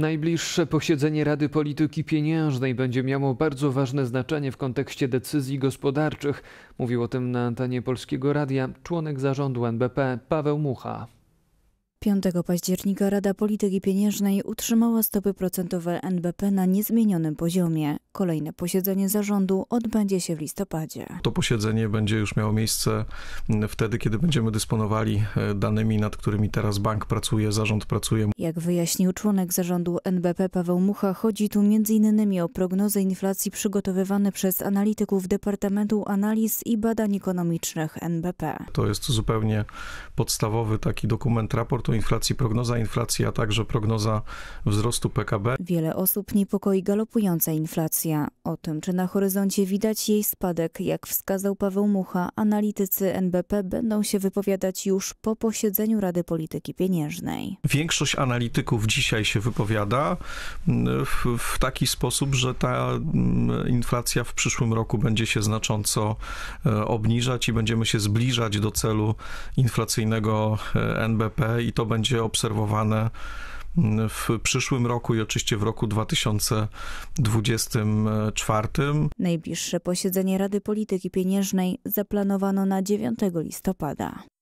Najbliższe posiedzenie Rady Polityki Pieniężnej będzie miało bardzo ważne znaczenie w kontekście decyzji gospodarczych. Mówił o tym na antenie Polskiego Radia członek zarządu NBP Paweł Mucha. 5 października Rada Polityki Pieniężnej utrzymała stopy procentowe NBP na niezmienionym poziomie. Kolejne posiedzenie zarządu odbędzie się w listopadzie. To posiedzenie będzie już miało miejsce mm, wtedy, kiedy będziemy dysponowali e, danymi, nad którymi teraz bank pracuje, zarząd pracuje. Jak wyjaśnił członek zarządu NBP Paweł Mucha, chodzi tu m.in. o prognozy inflacji przygotowywane przez analityków Departamentu Analiz i Badań Ekonomicznych NBP. To jest zupełnie podstawowy taki dokument, raport o inflacji, prognoza inflacji, a także prognoza wzrostu PKB. Wiele osób niepokoi galopująca inflacja. O tym, czy na horyzoncie widać jej spadek, jak wskazał Paweł Mucha, analitycy NBP będą się wypowiadać już po posiedzeniu Rady Polityki Pieniężnej. Większość analityków dzisiaj się wypowiada mm, w, w taki sposób, że ta mm, inflacja w przyszłym roku będzie się znacząco e, obniżać i będziemy się zbliżać do celu inflacyjnego e, NBP i to będzie obserwowane w przyszłym roku i oczywiście w roku 2024. Najbliższe posiedzenie Rady Polityki Pieniężnej zaplanowano na 9 listopada.